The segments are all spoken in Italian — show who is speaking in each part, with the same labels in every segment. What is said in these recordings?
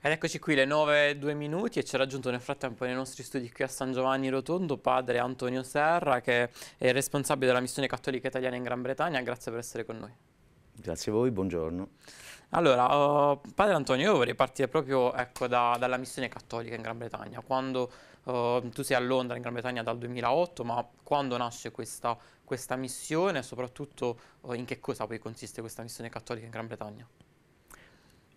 Speaker 1: Ed eccoci qui, le 9 2 minuti e ci ha raggiunto nel frattempo nei nostri studi qui a San Giovanni Rotondo padre Antonio Serra che è responsabile della missione cattolica italiana in Gran Bretagna, grazie per essere con noi.
Speaker 2: Grazie a voi, buongiorno. Allora, oh, padre
Speaker 1: Antonio, io vorrei partire proprio ecco, da, dalla missione cattolica in Gran Bretagna. Quando oh, tu sei a Londra, in Gran Bretagna, dal 2008, ma quando nasce questa, questa missione e soprattutto oh, in che cosa poi consiste questa missione cattolica in Gran Bretagna?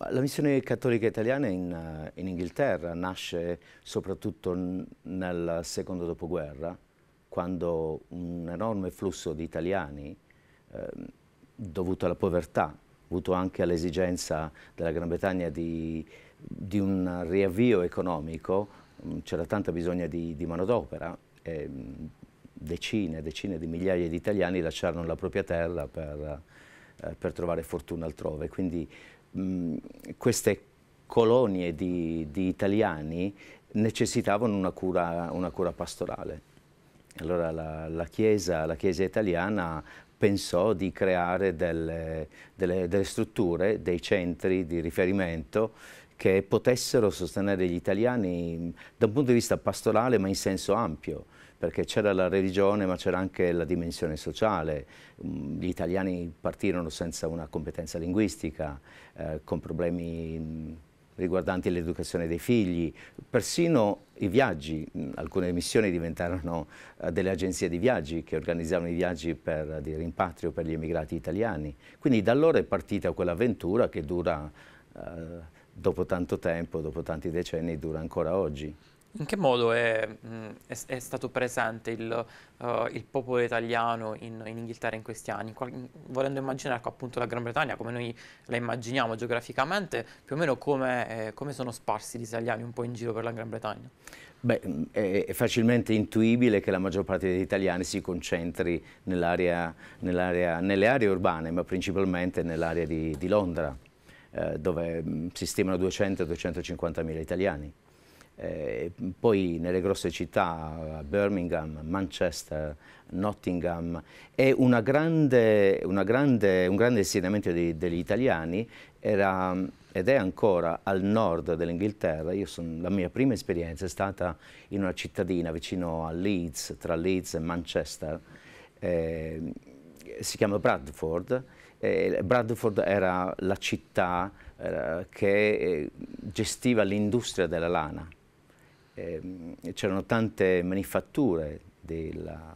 Speaker 2: La missione cattolica italiana in, eh, in Inghilterra nasce soprattutto nel secondo dopoguerra, quando un enorme flusso di italiani, eh, dovuto alla povertà, dovuto anche all'esigenza della Gran Bretagna di, di un riavvio economico, mm, c'era tanto bisogno di, di manodopera, e mm, decine e decine di migliaia di italiani lasciarono la propria terra per, eh, per trovare fortuna altrove. Quindi queste colonie di, di, italiani necessitavano una cura, una cura pastorale. Allora la, la, chiesa, la, chiesa, italiana pensò di creare delle, delle, delle strutture, dei centri di riferimento che potessero sostenere gli italiani da un punto di vista pastorale ma in senso ampio perché c'era la religione ma c'era anche la dimensione sociale. Gli italiani partirono senza una competenza linguistica, eh, con problemi mm, riguardanti l'educazione dei figli, persino i viaggi, mm, alcune missioni diventarono eh, delle agenzie di viaggi che organizzavano i viaggi per, eh, di rimpatrio per gli emigrati italiani. Quindi da allora è partita quell'avventura che dura, eh, dopo tanto tempo, dopo tanti decenni, dura ancora oggi.
Speaker 1: In che modo è, mm, è, è stato presente il, uh, il popolo italiano in, in, Inghilterra in questi anni? Qual volendo immaginare ecco, appunto la Gran Bretagna come noi la immaginiamo geograficamente, più o meno come, eh, come sono sparsi gli italiani un po' in giro per la Gran Bretagna?
Speaker 2: Beh, mm, è facilmente intuibile che la maggior parte degli italiani si concentri nell area, nell area, nelle aree urbane, ma principalmente nell'area di, di, Londra, eh, dove mh, si stimano 200-250 mila italiani. Eh, poi nelle grosse città, Birmingham, Manchester, Nottingham, e una grande, una grande, un grande insegnamento dei, degli italiani era, ed è ancora al nord dell'Inghilterra, la mia prima esperienza è stata in una cittadina vicino a Leeds, tra Leeds e Manchester, eh, si chiama Bradford, eh, Bradford era la città eh, che eh, gestiva l'industria della lana ehm, c'erano tante manifatture della,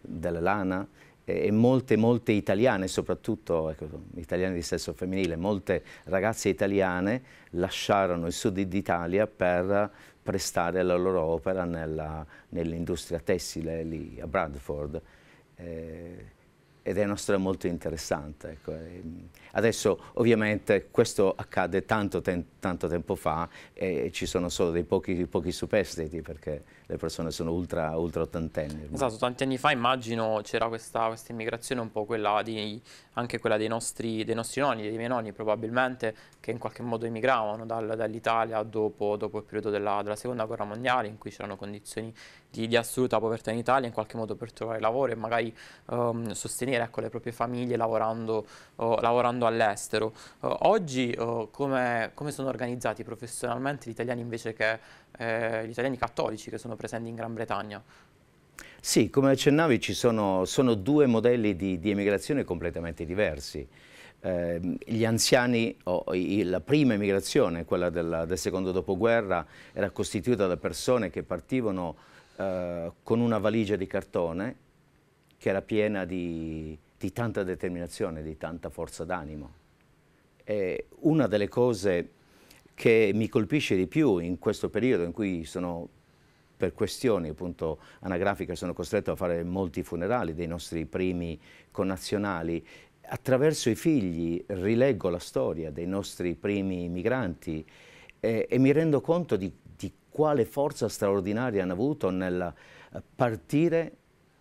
Speaker 2: della lana e, e molte, molte, italiane, soprattutto ecco, italiane di sesso femminile, molte ragazze italiane lasciarono il sud d'Italia per prestare la loro opera nell'industria nell tessile lì a Bradford. Eh, ed è una storia molto interessante. Ecco. Ehm, adesso ovviamente questo accade tanto, tanto tempo fa e ci sono solo dei pochi, pochi superstiti perché le persone sono ultra, ultra ottantenni.
Speaker 1: Esatto, tanti anni fa immagino c'era questa, questa, immigrazione un po' quella di, anche quella dei nostri, dei nostri, nonni, dei miei nonni probabilmente, che in qualche modo emigravano dal, dall'Italia dopo, dopo, il periodo della, della, seconda guerra mondiale in cui c'erano condizioni di, di, assoluta povertà in Italia, in qualche modo per trovare lavoro e magari um, sostenere ecco, le proprie famiglie lavorando, uh, lavorando all'estero. Uh, oggi uh, come, come sono organizzati professionalmente gli italiani invece che eh, gli italiani cattolici che sono presenti in Gran Bretagna.
Speaker 2: Sì, come accennavi ci sono, sono due modelli di, di, emigrazione completamente diversi. Ehm, gli anziani, la prima emigrazione, quella della, del secondo dopoguerra, era costituita da persone che partivano eh, con una valigia di cartone che era piena di, di tanta determinazione, di tanta forza d'animo. una delle cose che mi colpisce di più in questo periodo in cui sono per questioni appunto anagrafiche sono costretto a fare molti funerali dei nostri primi connazionali attraverso i figli rileggo la storia dei nostri primi migranti eh, e mi rendo conto di, di, quale forza straordinaria hanno avuto nel eh, partire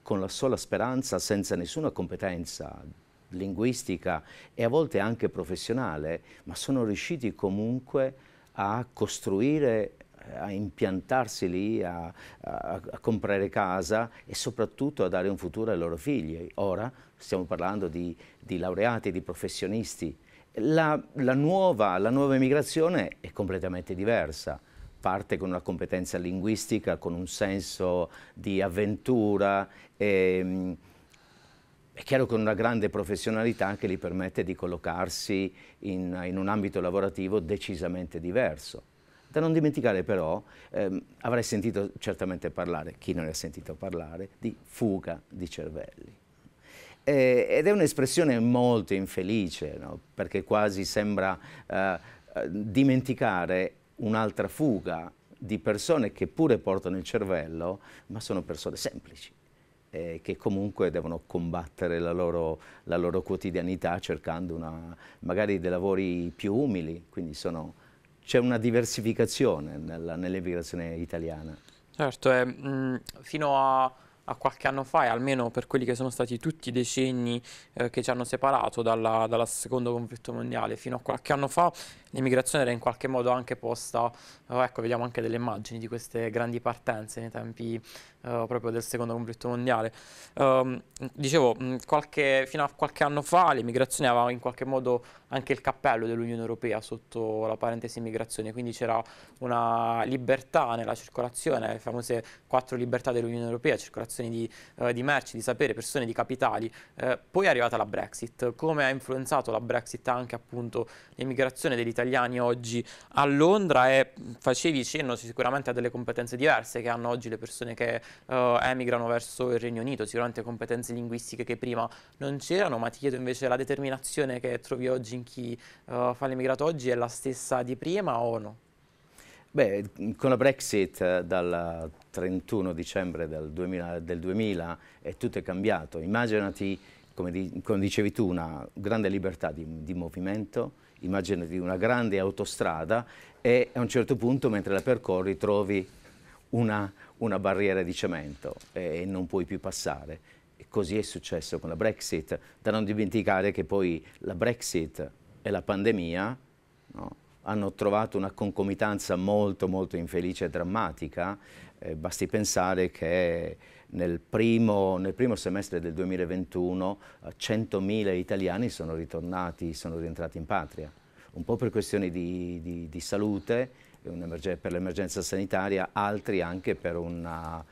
Speaker 2: con la sola speranza, senza nessuna competenza linguistica e a volte anche professionale, ma sono riusciti comunque a a costruire a impiantarsi lì, a, a, a, comprare casa e soprattutto a dare un futuro ai loro figli. Ora stiamo parlando di, di laureati, di professionisti. La, la, nuova, la nuova immigrazione è completamente diversa parte con una competenza linguistica, con un senso di avventura. E, ehm, è chiaro che una grande professionalità che gli permette di collocarsi in, in un ambito lavorativo decisamente diverso. Da non dimenticare però, ehm, avrai sentito certamente parlare, chi non ne ha sentito parlare, di fuga di cervelli. Eh, ed è un'espressione molto infelice, no? perché quasi sembra eh, eh dimenticare un'altra fuga di persone che pure portano il cervello, ma sono persone semplici eh, che comunque devono combattere la loro, la loro quotidianità cercando una, magari dei lavori più umili, quindi c'è una diversificazione nell'emigrazione nell italiana.
Speaker 1: Certo, eh, mh, mm, fino a a qualche anno fa e almeno per quelli che sono stati tutti i decenni eh, che ci hanno separato dalla, dal secondo conflitto mondiale fino a qualche anno fa l'immigrazione era in qualche modo anche posta, eh, ecco vediamo anche delle immagini di queste grandi partenze nei tempi eh, proprio del secondo conflitto mondiale. Um, dicevo, qualche, fino a qualche anno fa l'immigrazione aveva in qualche modo anche il cappello dell'Unione Europea sotto la parentesi immigrazione, quindi c'era una libertà nella circolazione, le famose quattro libertà dell'Unione Europea, circolazione di, eh, di, merci, di sapere, persone, di capitali. Eh, poi è arrivata la Brexit, come ha influenzato la Brexit anche appunto l'immigrazione dell'Italia? italiani oggi a Londra e facevi cenno sicuramente a delle competenze diverse che hanno oggi le persone che eh, emigrano verso il Regno Unito, sicuramente competenze linguistiche che prima non c'erano, ma ti chiedo invece la determinazione che trovi oggi in chi eh, fa l'emigrato oggi è la stessa di prima o no?
Speaker 2: Beh, con la Brexit eh, dal 31 dicembre del 2000, del 2000 è tutto cambiato. Immaginati, come, di, come, dicevi tu, una grande libertà di, di movimento, immaginati una grande autostrada e a un certo punto mentre la percorri trovi una, una barriera di cemento e non puoi più passare. E così è successo con la Brexit, da non dimenticare che poi la Brexit e la pandemia no, hanno trovato una concomitanza molto molto infelice e drammatica, eh, basti pensare che nel primo, nel primo semestre del 2021 100.000 eh, italiani sono ritornati, sono rientrati in patria, un po' per questioni di, di, di salute, per l'emergenza sanitaria, altri anche per, una,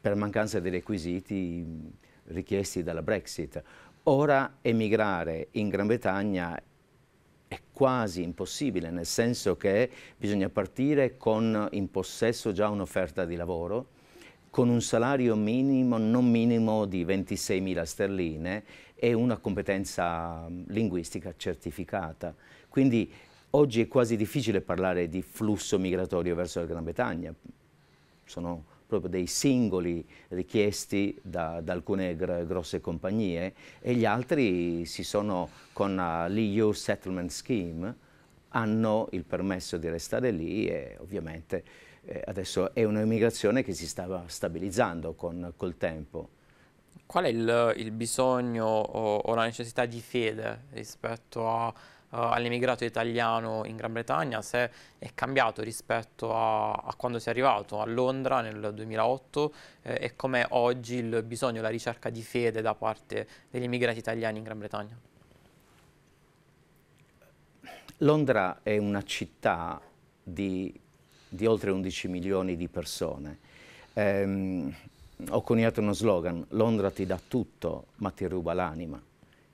Speaker 2: per mancanza dei requisiti richiesti dalla Brexit. Ora emigrare in Gran Bretagna è quasi impossibile, nel senso che bisogna partire con in possesso già un'offerta di lavoro, con un salario minimo, non minimo di 26.000 sterline e una competenza mm, linguistica certificata. Quindi oggi è quasi difficile parlare di flusso migratorio verso la Gran Bretagna, sono proprio dei singoli richiesti da, da alcune gr grosse compagnie e gli altri si sono con l'EU Settlement Scheme hanno il permesso di restare lì e ovviamente eh, adesso è un'immigrazione che si stava stabilizzando con, col tempo.
Speaker 1: Qual è il, il bisogno o, o, la necessità di fede rispetto uh, all'emigrato italiano in Gran Bretagna? Se è cambiato rispetto a, a quando si è arrivato a Londra nel 2008 eh, e com'è oggi il bisogno, la ricerca di fede da parte degli immigrati italiani in Gran Bretagna?
Speaker 2: Londra è una città di di oltre 11 milioni di persone. Ehm, ho coniato uno slogan, Londra ti dà tutto ma ti ruba l'anima.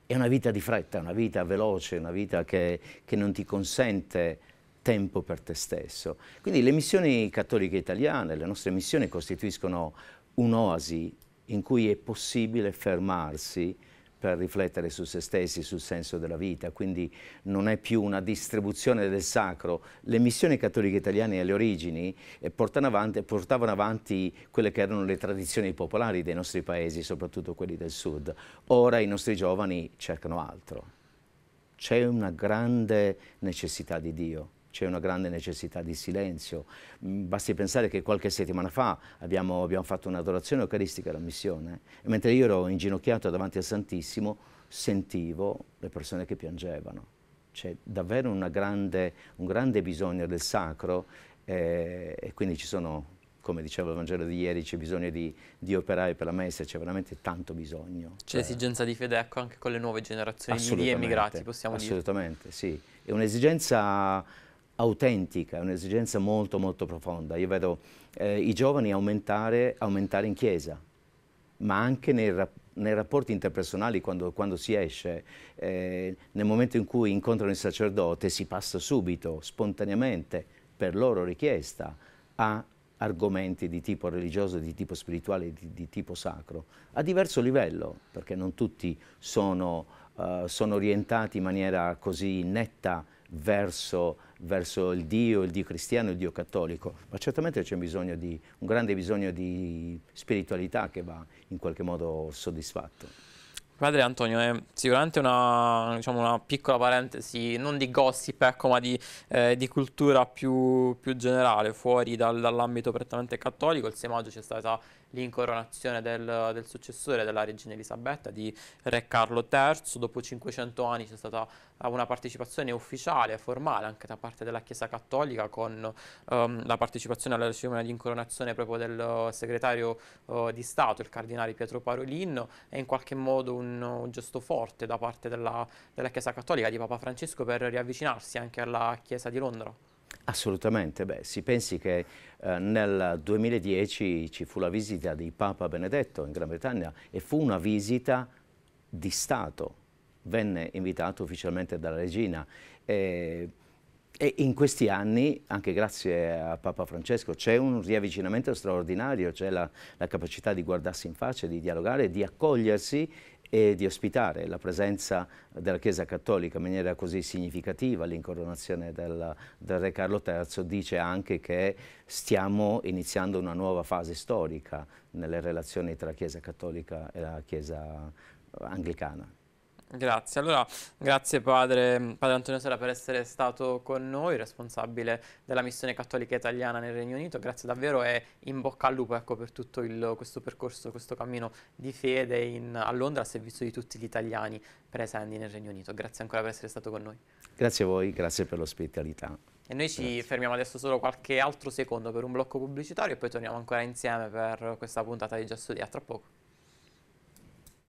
Speaker 2: È una vita di fretta, una vita veloce, una vita che, che non ti consente tempo per te stesso. Quindi le missioni cattoliche italiane, le nostre missioni costituiscono un'oasi in cui è possibile fermarsi per riflettere su se stessi, sul senso della vita, quindi non è più una distribuzione del sacro. Le missioni cattoliche italiane alle origini eh, portavano avanti, portavano avanti quelle che erano le tradizioni popolari dei nostri paesi, soprattutto quelli del sud. Ora i nostri giovani cercano altro. C'è una grande necessità di Dio c'è una grande necessità di silenzio. Mm, basti pensare che qualche settimana fa abbiamo, abbiamo fatto un'adorazione eucaristica alla missione e mentre io ero inginocchiato davanti al Santissimo sentivo le persone che piangevano. C'è davvero grande, un grande bisogno del sacro eh, e quindi ci sono, come diceva il Vangelo di ieri, c'è bisogno di, di, operai per la messa, c'è veramente tanto bisogno. C'è
Speaker 1: esigenza di fede ecco, anche con le nuove generazioni di immigrati, possiamo
Speaker 2: assolutamente, dire. Assolutamente, sì. È un'esigenza autentica, è un'esigenza molto molto profonda. Io vedo eh, i giovani aumentare, aumentare, in chiesa, ma anche nei, rap nei rapporti interpersonali quando, quando si esce, eh, nel momento in cui incontrano il sacerdote si passa subito, spontaneamente, per loro richiesta, a argomenti di tipo religioso, di tipo spirituale, di, di tipo sacro, a diverso livello, perché non tutti sono, uh, sono orientati in maniera così netta verso verso il Dio, il Dio cristiano, il Dio cattolico, ma certamente c'è un, un grande bisogno di spiritualità che va in qualche modo soddisfatto.
Speaker 1: Padre Antonio, è eh, sicuramente una, diciamo, una, piccola parentesi, non di gossip, ecco, ma di, eh, di cultura più, più, generale, fuori dal, dall'ambito prettamente cattolico. Il 6 maggio c'è stata l'incoronazione del, del, successore della regina Elisabetta, di re Carlo III. Dopo 500 anni c'è stata una partecipazione ufficiale e formale anche da parte della Chiesa Cattolica con um, la partecipazione alla cerimonia di incoronazione proprio del eh, segretario uh, di Stato, il cardinale Pietro Parolin, è in qualche modo un, un gesto forte da parte della, della Chiesa Cattolica di Papa Francesco per riavvicinarsi anche alla Chiesa di Londra.
Speaker 2: Assolutamente, beh, si pensi che eh, nel 2010 ci fu la visita di Papa Benedetto in Gran Bretagna e fu una visita di Stato, venne invitato ufficialmente dalla regina e, e in questi anni, anche grazie a Papa Francesco, c'è un riavvicinamento straordinario, c'è la, la capacità di guardarsi in faccia, di dialogare, di accogliersi e di ospitare la presenza della Chiesa Cattolica in maniera così significativa all'incoronazione del, del, Re Carlo III dice anche che stiamo iniziando una nuova fase storica nelle relazioni tra Chiesa Cattolica e la Chiesa anglicana.
Speaker 1: Grazie, allora grazie padre, padre, Antonio Sera per essere stato con noi, responsabile della missione cattolica italiana nel Regno Unito, grazie davvero e in bocca al lupo ecco, per tutto il, questo percorso, questo cammino di fede in, a Londra a servizio di tutti gli italiani presenti nel Regno Unito, grazie ancora per essere stato con noi.
Speaker 2: Grazie a voi, grazie per l'ospitalità.
Speaker 1: E noi ci grazie. fermiamo adesso solo qualche altro secondo per un blocco pubblicitario e poi torniamo ancora insieme per questa puntata di Già A tra poco.